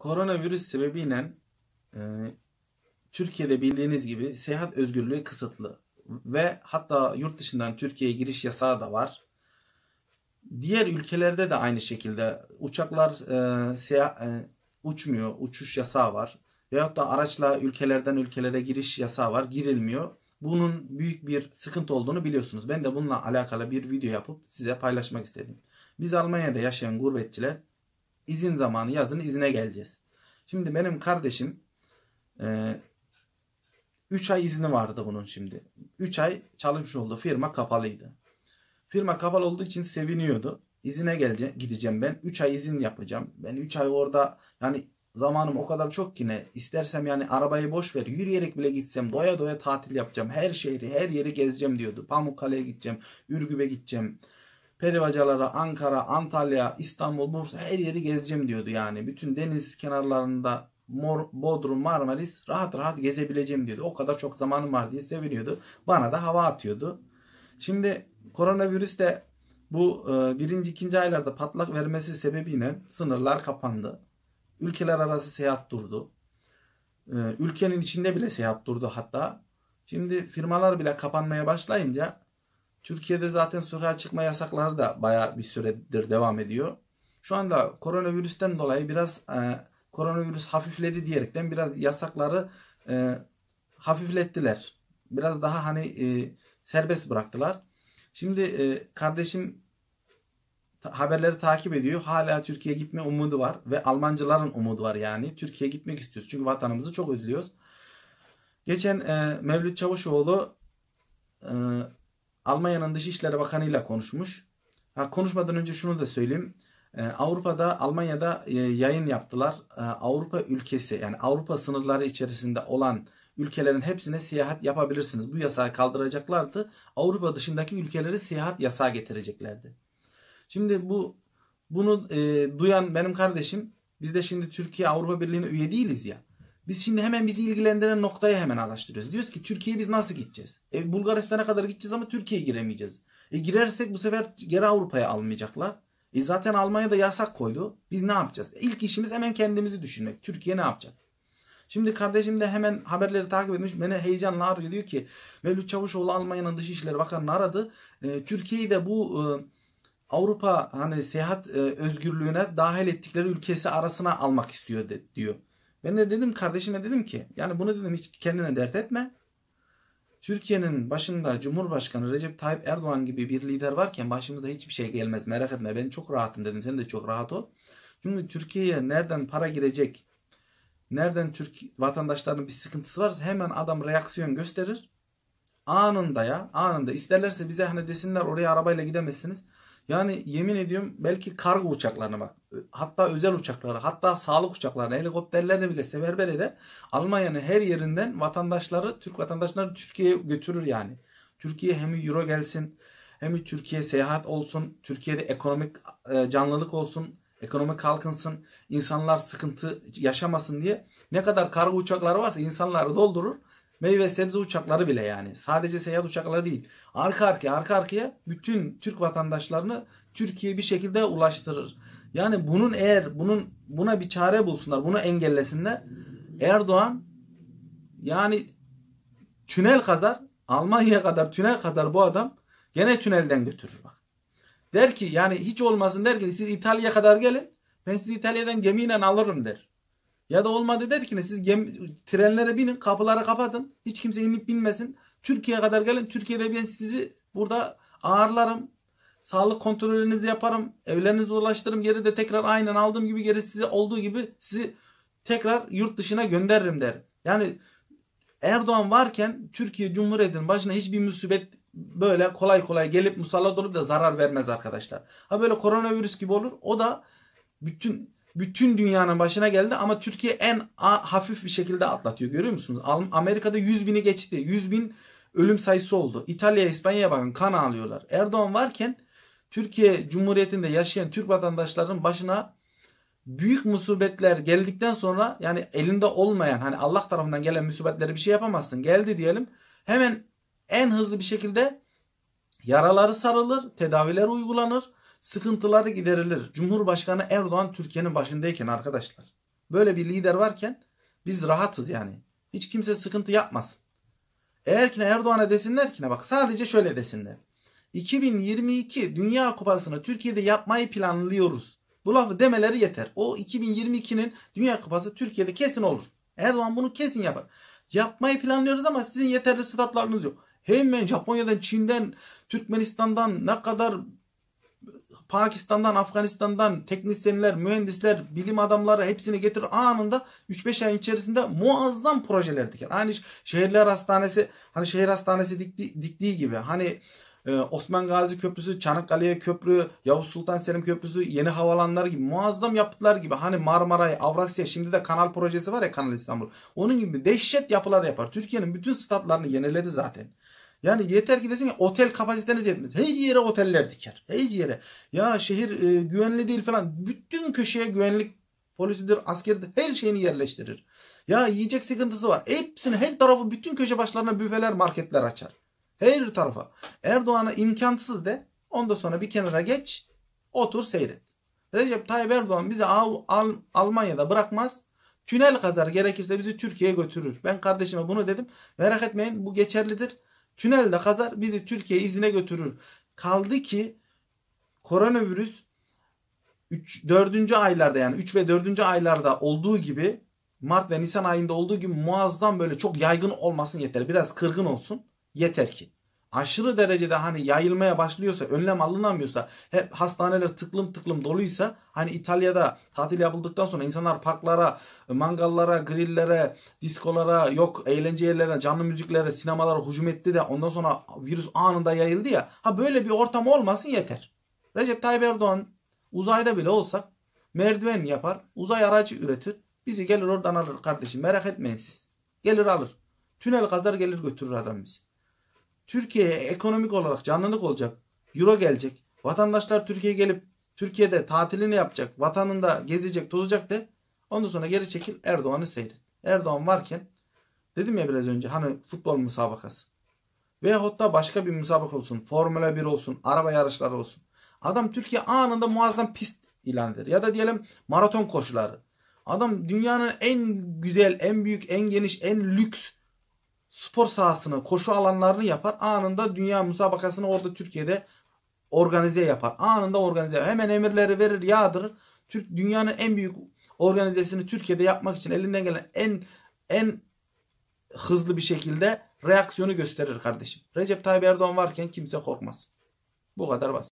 Koronavirüs sebebiyle e, Türkiye'de bildiğiniz gibi seyahat özgürlüğü kısıtlı ve hatta yurt dışından Türkiye'ye giriş yasağı da var. Diğer ülkelerde de aynı şekilde uçaklar e, seyahat, e, uçmuyor, uçuş yasağı var. Veyahut da araçla ülkelerden ülkelere giriş yasağı var, girilmiyor. Bunun büyük bir sıkıntı olduğunu biliyorsunuz. Ben de bununla alakalı bir video yapıp size paylaşmak istedim. Biz Almanya'da yaşayan gurbetçiler izin zamanı yazın izine geleceğiz. Şimdi benim kardeşim 3 e, ay izni vardı bunun şimdi. 3 ay çalışmış oldu. Firma kapalıydı. Firma kapalı olduğu için seviniyordu. İzine geleceğim, gideceğim ben. 3 ay izin yapacağım. Ben 3 ay orada yani zamanım o kadar çok ki ne. İstersem yani arabayı boş ver. Yürüyerek bile gitsem doya doya tatil yapacağım. Her şehri her yeri gezeceğim diyordu. Pamukkale'ye gideceğim. Ürgüp'e gideceğim perivacalara, Ankara, Antalya, İstanbul, Bursa her yeri gezeceğim diyordu yani. Bütün deniz kenarlarında Mor, Bodrum, Marmaris rahat rahat gezebileceğim diyordu. O kadar çok zamanım var diye seviniyordu. Bana da hava atıyordu. Şimdi koronavirüs de bu e, birinci, ikinci aylarda patlak vermesi sebebiyle sınırlar kapandı. Ülkeler arası seyahat durdu. E, ülkenin içinde bile seyahat durdu hatta. Şimdi firmalar bile kapanmaya başlayınca Türkiye'de zaten sokağa çıkma yasakları da baya bir süredir devam ediyor. Şu anda koronavirüsten dolayı biraz e, koronavirüs hafifledi diyerekten biraz yasakları e, hafiflettiler. Biraz daha hani e, serbest bıraktılar. Şimdi e, kardeşim haberleri takip ediyor. Hala Türkiye'ye gitme umudu var ve Almancıların umudu var yani. Türkiye'ye gitmek istiyoruz çünkü vatanımızı çok özlüyoruz. Geçen e, Mevlüt Çavuşoğlu e, Almanya'nın Dışişleri Bakanı ile konuşmuş. Ha, konuşmadan önce şunu da söyleyeyim. Ee, Avrupa'da, Almanya'da e, yayın yaptılar. Ee, Avrupa ülkesi yani Avrupa sınırları içerisinde olan ülkelerin hepsine seyahat yapabilirsiniz. Bu yasağı kaldıracaklardı. Avrupa dışındaki ülkeleri seyahat yasağı getireceklerdi. Şimdi bu bunu e, duyan benim kardeşim biz de şimdi Türkiye Avrupa Birliği'ne üye değiliz ya. Biz şimdi hemen bizi ilgilendiren noktayı hemen araştırıyoruz. Diyoruz ki Türkiye'ye biz nasıl gideceğiz? E, Bulgaristan'a kadar gideceğiz ama Türkiye'ye giremeyeceğiz. E, girersek bu sefer geri Avrupa'ya almayacaklar. E, zaten Almanya'da yasak koydu. Biz ne yapacağız? E, ilk işimiz hemen kendimizi düşünmek. Türkiye ne yapacak? Şimdi kardeşim de hemen haberleri takip etmiş. Beni heyecanla arıyor. Diyor ki Mevlüt Çavuşoğlu Almanya'nın Dışişleri Bakanı'nı aradı. E, Türkiye'yi de bu e, Avrupa hani seyahat e, özgürlüğüne dahil ettikleri ülkesi arasına almak istiyor de, diyor. Ben de dedim kardeşime dedim ki yani bunu dedim hiç kendine dert etme. Türkiye'nin başında Cumhurbaşkanı Recep Tayyip Erdoğan gibi bir lider varken başımıza hiçbir şey gelmez merak etme ben çok rahatım dedim sen de çok rahat ol. Çünkü Türkiye'ye nereden para girecek nereden Türk vatandaşlarının bir sıkıntısı varsa hemen adam reaksiyon gösterir. Anında ya anında isterlerse bize hani desinler oraya arabayla gidemezsiniz. Yani yemin ediyorum belki kargo uçaklarını bak hatta özel uçakları hatta sağlık uçaklarını helikopterlerini bile seferber eder. Almanya'nın her yerinden vatandaşları Türk vatandaşları Türkiye'ye götürür yani. Türkiye hem euro gelsin hem Türkiye seyahat olsun Türkiye'de ekonomik e, canlılık olsun ekonomi kalkınsın insanlar sıkıntı yaşamasın diye ne kadar kargo uçakları varsa insanları doldurur Meyve sebze uçakları bile yani. Sadece seyahat uçakları değil. Arka arkaya arka arkaya bütün Türk vatandaşlarını Türkiye bir şekilde ulaştırır. Yani bunun eğer bunun buna bir çare bulsunlar, bunu engellesinler. Erdoğan yani tünel kazar, Almanya kadar tünel kadar bu adam gene tünelden götürür bak. Der ki yani hiç olmasın der ki siz İtalya kadar gelin. Ben sizi İtalya'dan gemiyle alırım der. Ya da olmadı der ki ne siz gemi, trenlere binin kapıları kapatın. Hiç kimse inip binmesin. Türkiye'ye kadar gelin. Türkiye'de ben sizi burada ağırlarım. Sağlık kontrolünüzü yaparım. Evlerinizi dolaştırırım. Geri de tekrar aynen aldığım gibi geri sizi olduğu gibi sizi tekrar yurt dışına gönderirim der. Yani Erdoğan varken Türkiye Cumhuriyeti'nin başına hiçbir musibet böyle kolay kolay gelip musallat olup da zarar vermez arkadaşlar. Ha böyle koronavirüs gibi olur. O da bütün bütün dünyanın başına geldi ama Türkiye en hafif bir şekilde atlatıyor. Görüyor musunuz? Amerika'da 100 bini geçti. 100 bin ölüm sayısı oldu. İtalya, İspanya bakın kan ağlıyorlar. Erdoğan varken Türkiye Cumhuriyeti'nde yaşayan Türk vatandaşların başına büyük musibetler geldikten sonra yani elinde olmayan hani Allah tarafından gelen musibetlere bir şey yapamazsın. Geldi diyelim. Hemen en hızlı bir şekilde yaraları sarılır, tedaviler uygulanır sıkıntıları giderilir. Cumhurbaşkanı Erdoğan Türkiye'nin başındayken arkadaşlar. Böyle bir lider varken biz rahatız yani. Hiç kimse sıkıntı yapmasın. Eğer ki Erdoğan'a desinler ki bak sadece şöyle desinler. 2022 Dünya Kupası'nı Türkiye'de yapmayı planlıyoruz. Bu lafı demeleri yeter. O 2022'nin Dünya Kupası Türkiye'de kesin olur. Erdoğan bunu kesin yapar. Yapmayı planlıyoruz ama sizin yeterli statlarınız yok. Hemen Japonya'dan, Çin'den, Türkmenistan'dan ne kadar Pakistan'dan, Afganistan'dan teknisyenler, mühendisler, bilim adamları hepsini getir anında 3-5 ay içerisinde muazzam projeler diker. Aynı hani şehirler hastanesi, hani şehir hastanesi dikti, diktiği gibi. Hani e, Osman Gazi Köprüsü, Çanakkale'ye köprü, Yavuz Sultan Selim Köprüsü, yeni havalanlar gibi muazzam yapıtlar gibi. Hani Marmaray, Avrasya şimdi de kanal projesi var ya Kanal İstanbul. Onun gibi dehşet yapılar yapar. Türkiye'nin bütün statlarını yeniledi zaten. Yani yeter ki desin ki otel kapasiteniz yetmez. Her yere oteller diker. Her yere. Ya şehir e, güvenli değil falan. Bütün köşeye güvenlik polisidir, askerdir. Her şeyini yerleştirir. Ya yiyecek sıkıntısı var. Hepsini her tarafı bütün köşe başlarına büfeler, marketler açar. Her tarafa. Erdoğan'a imkansız de. Ondan sonra bir kenara geç. Otur seyret. Recep Tayyip Erdoğan bizi Al Al Almanya'da bırakmaz. Tünel kazar gerekirse bizi Türkiye'ye götürür. Ben kardeşime bunu dedim. Merak etmeyin bu geçerlidir. Tünelde kazar bizi Türkiye izine götürür. Kaldı ki koronavirüs 3, 4. aylarda yani 3 ve 4. aylarda olduğu gibi Mart ve Nisan ayında olduğu gibi muazzam böyle çok yaygın olmasın yeter. Biraz kırgın olsun yeter ki aşırı derecede hani yayılmaya başlıyorsa, önlem alınamıyorsa, hep hastaneler tıklım tıklım doluysa hani İtalya'da tatil yapıldıktan sonra insanlar parklara, mangallara, grillere, diskolara, yok eğlence yerlerine, canlı müziklere, sinemalara hücum etti de ondan sonra virüs anında yayıldı ya. Ha böyle bir ortam olmasın yeter. Recep Tayyip Erdoğan uzayda bile olsak merdiven yapar, uzay aracı üretir. Bizi gelir oradan alır kardeşim merak etmeyin siz. Gelir alır. Tünel kazar gelir götürür adam bizi. Türkiye'ye ekonomik olarak canlılık olacak. Euro gelecek. Vatandaşlar Türkiye'ye gelip Türkiye'de tatilini yapacak. Vatanında gezecek, tozacak de. Ondan sonra geri çekil Erdoğan'ı seyret. Erdoğan varken dedim ya biraz önce hani futbol müsabakası. Veyahut da başka bir müsabak olsun. Formula 1 olsun. Araba yarışları olsun. Adam Türkiye anında muazzam pist ilan eder. Ya da diyelim maraton koşuları. Adam dünyanın en güzel, en büyük, en geniş, en lüks spor sahasını, koşu alanlarını yapar. Anında dünya müsabakasını orada Türkiye'de organize yapar. Anında organize Hemen emirleri verir, yağdırır. Türk dünyanın en büyük organizesini Türkiye'de yapmak için elinden gelen en en hızlı bir şekilde reaksiyonu gösterir kardeşim. Recep Tayyip Erdoğan varken kimse korkmaz. Bu kadar basit.